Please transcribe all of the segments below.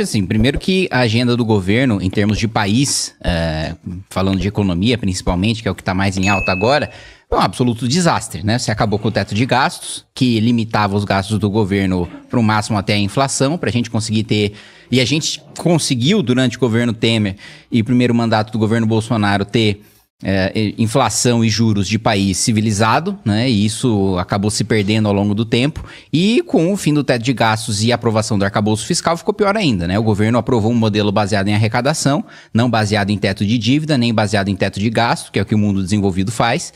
Assim, primeiro que a agenda do governo, em termos de país, é, falando de economia principalmente, que é o que está mais em alta agora, é um absoluto desastre, né? Você acabou com o teto de gastos, que limitava os gastos do governo para o máximo até a inflação, para a gente conseguir ter. E a gente conseguiu, durante o governo Temer e primeiro mandato do governo Bolsonaro, ter é, inflação e juros de país civilizado, né? E isso acabou se perdendo ao longo do tempo. E com o fim do teto de gastos e aprovação do arcabouço fiscal, ficou pior ainda, né? O governo aprovou um modelo baseado em arrecadação, não baseado em teto de dívida, nem baseado em teto de gasto, que é o que o mundo desenvolvido faz.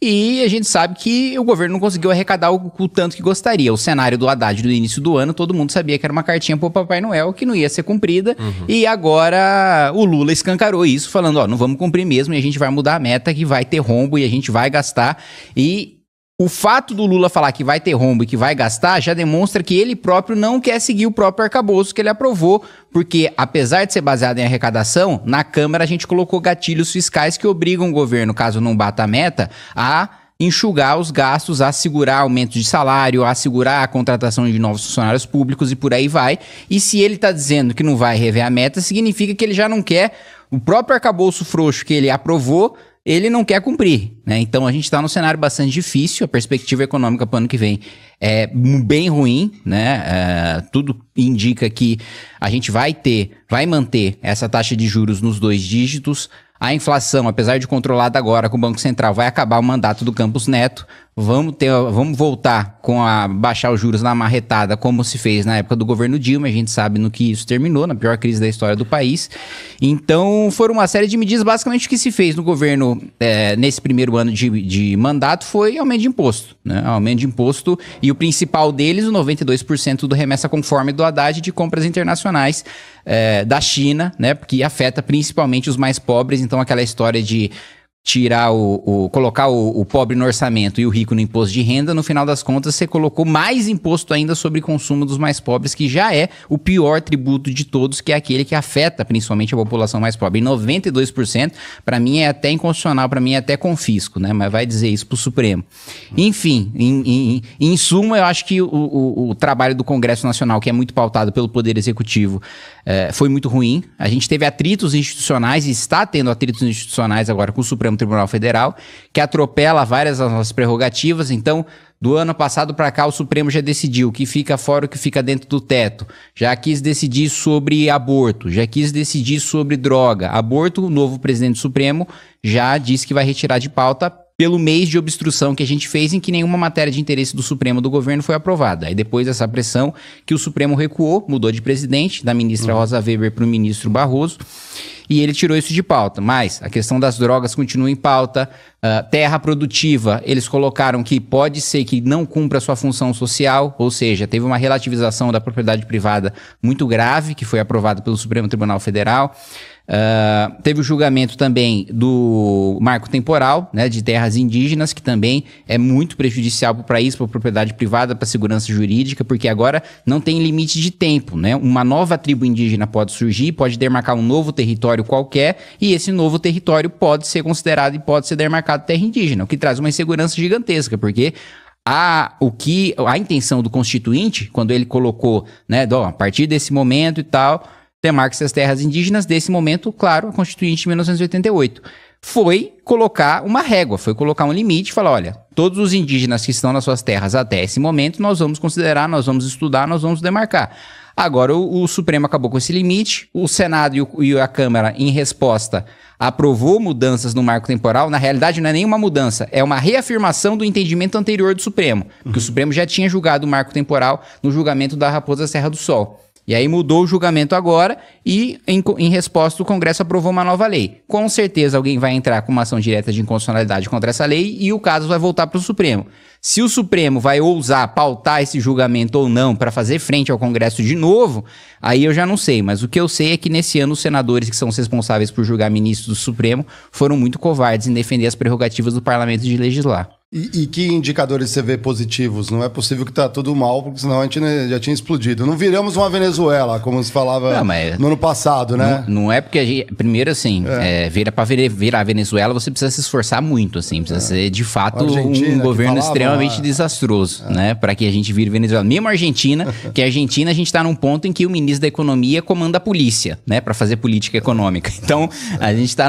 E a gente sabe que o governo não conseguiu arrecadar o, o tanto que gostaria. O cenário do Haddad do início do ano, todo mundo sabia que era uma cartinha pro Papai Noel que não ia ser cumprida. Uhum. E agora o Lula escancarou isso, falando: ó, não vamos cumprir mesmo e a gente vai mudar a meta que vai ter rombo e a gente vai gastar. E o fato do Lula falar que vai ter rombo e que vai gastar já demonstra que ele próprio não quer seguir o próprio arcabouço que ele aprovou, porque apesar de ser baseado em arrecadação, na Câmara a gente colocou gatilhos fiscais que obrigam o governo, caso não bata a meta, a enxugar os gastos, a segurar aumento de salário, a segurar a contratação de novos funcionários públicos e por aí vai. E se ele está dizendo que não vai rever a meta, significa que ele já não quer o próprio arcabouço frouxo que ele aprovou ele não quer cumprir. Né? Então a gente está num cenário bastante difícil, a perspectiva econômica para o ano que vem é bem ruim, né? É, tudo indica que a gente vai ter, vai manter essa taxa de juros nos dois dígitos. A inflação, apesar de controlada agora com o Banco Central, vai acabar o mandato do Campos Neto vamos, ter, vamos voltar com a baixar os juros na marretada, como se fez na época do governo Dilma, a gente sabe no que isso terminou, na pior crise da história do país. Então, foram uma série de medidas, basicamente o que se fez no governo é, nesse primeiro ano de, de, mandato foi aumento de imposto, né? Aumento de imposto e o principal deles, o 92% do remessa conforme do Haddad de compras internacionais é, da China, né? Porque afeta principalmente os mais pobres, então aquela história de tirar o, o colocar o, o, pobre no orçamento e o rico no imposto de renda, no final das contas você colocou mais imposto ainda sobre consumo dos mais pobres, que já é o pior tributo de todos, que é aquele que afeta principalmente a população mais pobre. E 92% para mim é até inconstitucional, para mim é até confisco, né? Mas vai dizer isso pro Supremo. Enfim, em, em, em, suma, eu acho que o, o, o, trabalho do Congresso Nacional, que é muito pautado pelo Poder Executivo, eh, foi muito ruim. A gente teve atritos institucionais e está tendo atritos institucionais agora com o Supremo Supremo Tribunal Federal, que atropela várias das nossas prerrogativas. Então, do ano passado para cá, o Supremo já decidiu o que fica fora, o que fica dentro do teto. Já quis decidir sobre aborto, já quis decidir sobre droga. Aborto, o novo presidente do Supremo já disse que vai retirar de pauta pelo mês de obstrução que a gente fez em que nenhuma matéria de interesse do Supremo do governo foi aprovada. Aí depois dessa pressão que o Supremo recuou, mudou de presidente, da ministra uhum. Rosa Weber para o ministro Barroso, e ele tirou isso de pauta. Mas a questão das drogas continua em pauta, uh, terra produtiva, eles colocaram que pode ser que não cumpra sua função social, ou seja, teve uma relativização da propriedade privada muito grave, que foi aprovada pelo Supremo Tribunal Federal. Ah, teve o julgamento também do marco temporal, né, de terras indígenas, que também é muito prejudicial para o país, para a propriedade privada, para a segurança jurídica, porque agora não tem limite de tempo, né? Uma nova tribo indígena pode surgir, pode demarcar um novo território qualquer, e esse novo território pode ser considerado e pode ser demarcado terra indígena, o que traz uma insegurança gigantesca, porque a, o que, a intenção do constituinte, quando ele colocou, né, a partir desse momento e tal, demarque se as terras indígenas, desse momento, claro, a Constituinte de 1988. Foi colocar uma régua, foi colocar um limite, falar, olha, todos os indígenas que estão nas suas terras até esse momento, nós vamos considerar, nós vamos estudar, nós vamos demarcar. Agora o, o Supremo acabou com esse limite, o Senado e, o, e a Câmara, em resposta, aprovou mudanças no marco temporal. Na realidade, não é nenhuma mudança, é uma reafirmação do entendimento anterior do Supremo, uhum. que o uhum. Supremo já tinha julgado o marco temporal no julgamento da Raposa Serra do Sol. E aí mudou o julgamento agora e, em, em, resposta, o Congresso aprovou uma nova lei. Com certeza alguém vai entrar com uma ação direta de inconstitucionalidade contra essa lei e o caso vai voltar para o Supremo. Se o Supremo vai ousar pautar esse julgamento ou não para fazer frente ao Congresso de novo, aí eu já não sei. Mas o que eu sei é que nesse ano os senadores que são responsáveis por julgar ministros do Supremo foram muito covardes em defender as prerrogativas do parlamento de legislar. E, e, que indicadores você vê positivos? Não é possível que tá tudo mal, porque senão a gente é, já tinha explodido. Não viramos uma Venezuela, como se falava não, no ano passado, né? Não, não, é porque a gente. Primeiro, assim, é. É, vira para virar Venezuela, você precisa se esforçar muito, assim. Precisa é. ser, de fato, um governo falava, extremamente é. desastroso, é. né? Para que a gente vire Venezuela. Mesmo a Argentina, que a Argentina, a gente está num ponto em que o ministro da Economia comanda a polícia, né? Para fazer política econômica. Então, a gente está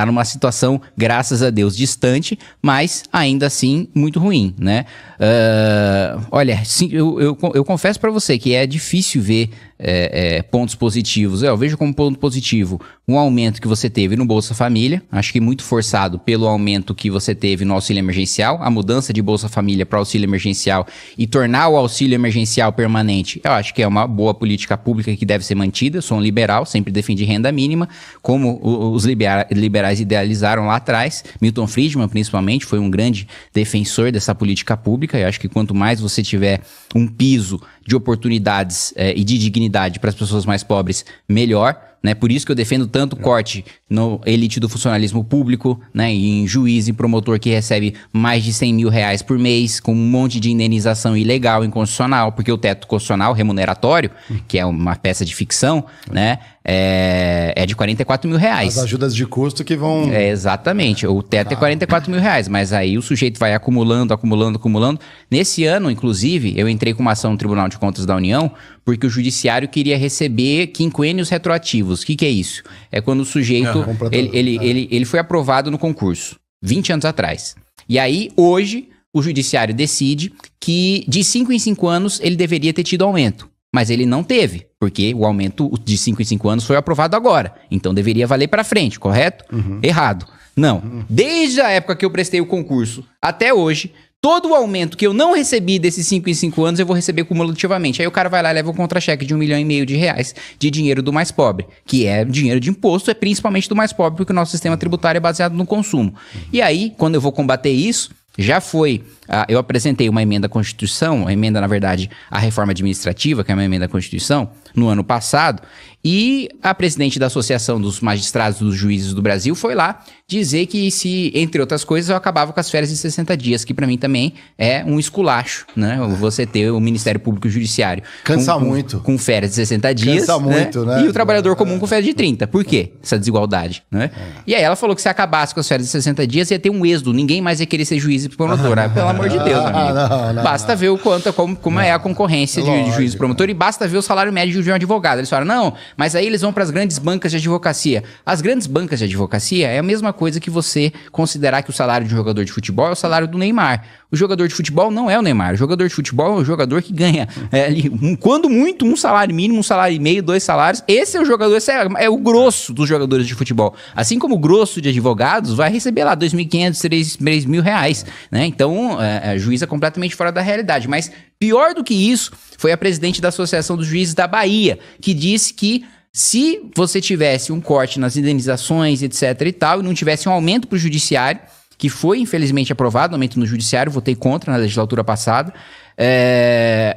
tá numa situação, graças a Deus, distante, mas mas ainda assim muito ruim, né? Uh, olha, sim, eu, eu, eu confesso para você que é difícil ver é, é, pontos positivos. Eu vejo como ponto positivo um aumento que você teve no Bolsa Família, acho que muito forçado pelo aumento que você teve no auxílio emergencial, a mudança de Bolsa Família para auxílio emergencial e tornar o auxílio emergencial permanente, eu acho que é uma boa política pública que deve ser mantida. Eu sou um liberal, sempre defendi renda mínima, como os liberais idealizaram lá atrás. Milton Friedman, principalmente, foi um grande defensor dessa política pública. Eu acho que quanto mais você tiver um piso de oportunidades é, e de dignidade para as pessoas mais pobres melhor. Né? Por isso que eu defendo tanto corte no elite do funcionalismo público, né? em juiz e promotor que recebe mais de 100 mil reais por mês, com um monte de indenização ilegal, inconstitucional, porque o teto constitucional remuneratório, que é uma peça de ficção, né? é, é de 44 mil reais. As ajudas de custo que vão. É, exatamente, o teto ah. é 44 tá. mil reais, mas aí o sujeito vai acumulando, acumulando, acumulando. Nesse ano, inclusive, eu entrei entrei com uma ação no Tribunal de Contas da União porque o judiciário queria receber quinquênios retroativos. O que, que é isso? É quando o sujeito é, ele, ele, é. ele, ele foi aprovado no concurso, 20 anos atrás. E aí, hoje, o judiciário decide que de 5 em 5 anos ele deveria ter tido aumento. Mas ele não teve, porque o aumento de 5 em 5 anos foi aprovado agora. Então deveria valer para frente, correto? Uhum. Errado. Não. Uhum. Desde a época que eu prestei o concurso até hoje, todo o aumento que eu não recebi desses 5 em 5 anos, eu vou receber cumulativamente. Aí o cara vai lá e leva um contra-cheque de um milhão e meio de reais de dinheiro do mais pobre, que é dinheiro de imposto, é principalmente do mais pobre, porque o nosso sistema tributário é baseado no consumo. E aí, quando eu vou combater isso, já foi. Ah, eu apresentei uma emenda à Constituição, a emenda, na verdade, à reforma administrativa, que é uma emenda à Constituição, no ano passado. E a presidente da Associação dos Magistrados dos Juízes do Brasil foi lá dizer que se, entre outras coisas, eu acabava com as férias de 60 dias, que para mim também é um esculacho, né? Você ter o Ministério Público Judiciário cansa com, muito. Com, férias de 60 dias, cansa né? muito, né? E o trabalhador comum com férias de 30. É. Por quê? Essa desigualdade, né? É. E aí ela falou que se acabasse com as férias de 60 dias ia ter um êxodo, ninguém mais ia querer ser juiz e promotor. Ah, Pelo amor de Deus, ah, amigo. Não, não, basta não. ver o quanto como, como é a concorrência de, de juiz e promotor e basta ver o salário médio de é um advogado. Eles falaram, não, mas aí eles vão para as grandes bancas de advocacia. As grandes bancas de advocacia é a mesma coisa que você considerar que o salário de um jogador de futebol é o salário do Neymar. O jogador de futebol não é o Neymar. O jogador de futebol é o jogador que ganha, é, um, quando muito, um salário mínimo, um salário e meio, dois salários. Esse é o jogador, esse é, é o grosso dos jogadores de futebol. Assim como o grosso de advogados vai receber lá 2.500, 3 mil reais. Né? Então, é, é, juiz é completamente fora da realidade. Mas Pior do que isso, foi a presidente da Associação dos Juízes da Bahia, que disse que se você tivesse um corte nas indenizações, etc e tal, e não tivesse um aumento para o judiciário, que foi infelizmente aprovado, aumento no judiciário, votei contra na legislatura passada, é,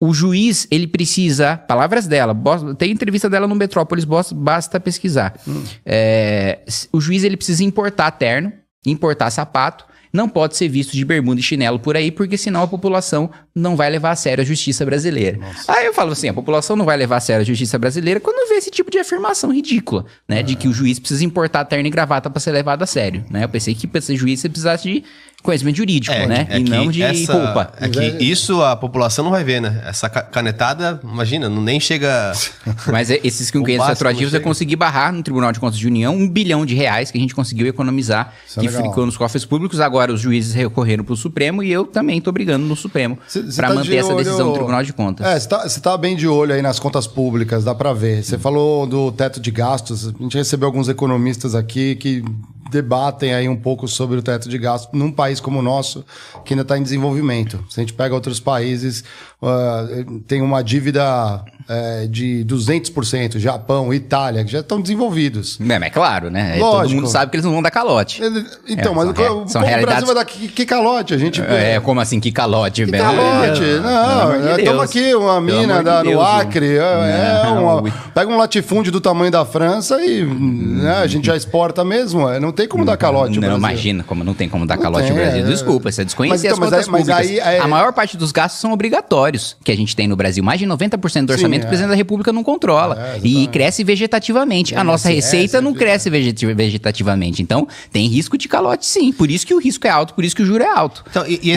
o juiz, ele precisa, palavras dela, tem entrevista dela no Metrópolis, basta pesquisar. Hum. É, o juiz, ele precisa importar terno, importar sapato, não pode ser visto de bermuda e chinelo por aí, porque senão a população não vai levar a sério a justiça brasileira. Nossa. Aí eu falo assim, a população não vai levar a sério a justiça brasileira quando vê esse tipo de afirmação ridícula, né? É. De que o juiz precisa importar terno e gravata para ser levado a sério, né? Eu pensei que pra ser juiz você precisasse de conhecimento jurídico, é, né? É e não de essa, culpa. É que é- isso a população não vai ver, né? Essa canetada, imagina, não nem chega. Mas é, esses 500 retroativos é eu consegui barrar no Tribunal de Contas de União um bilhão de reais que a gente conseguiu economizar, isso que ficou nos cofres públicos. Agora os juízes recorreram para o Supremo e eu também estou brigando no Supremo para tá manter de essa olho... decisão do Tribunal de Contas. É, você está tá bem de olho aí nas contas públicas, dá para ver. Você falou do teto de gastos, a gente recebeu alguns economistas aqui que debatem aí um pouco sobre o teto de gastos num país como o nosso, que ainda está em desenvolvimento. Se a gente pega outros países, ah, tem uma dívida é, de 200%, Japão, Itália, que já estão desenvolvidos. É, mas é claro, né? Lógico. Todo mundo sabe que eles não vão dar calote. Então, é, mas são, o, são o Brasil vai dar que, que calote? A gente... É, como assim, que calote? Que calote? Não, toma aqui uma mina da, no Acre, é, é uma, pega um latifúndio do tamanho da França e né, a gente já exporta mesmo, é, não tem como não, dar calote Não, imagina, como, não tem como dar não calote tem, no Brasil. É. Desculpa, você então, é desconhecido. então, A maior parte dos gastos são obrigatórios que a gente tem no Brasil. Mais de 90% do orçamento Sim, é. o presidente da República não controla. É, e cresce vegetativamente. a é, nossa é, receita não cresce vegetativamente. Então, tem risco de calote, sim. Por isso que o risco é alto, por isso que o juro é alto. Então, e, e...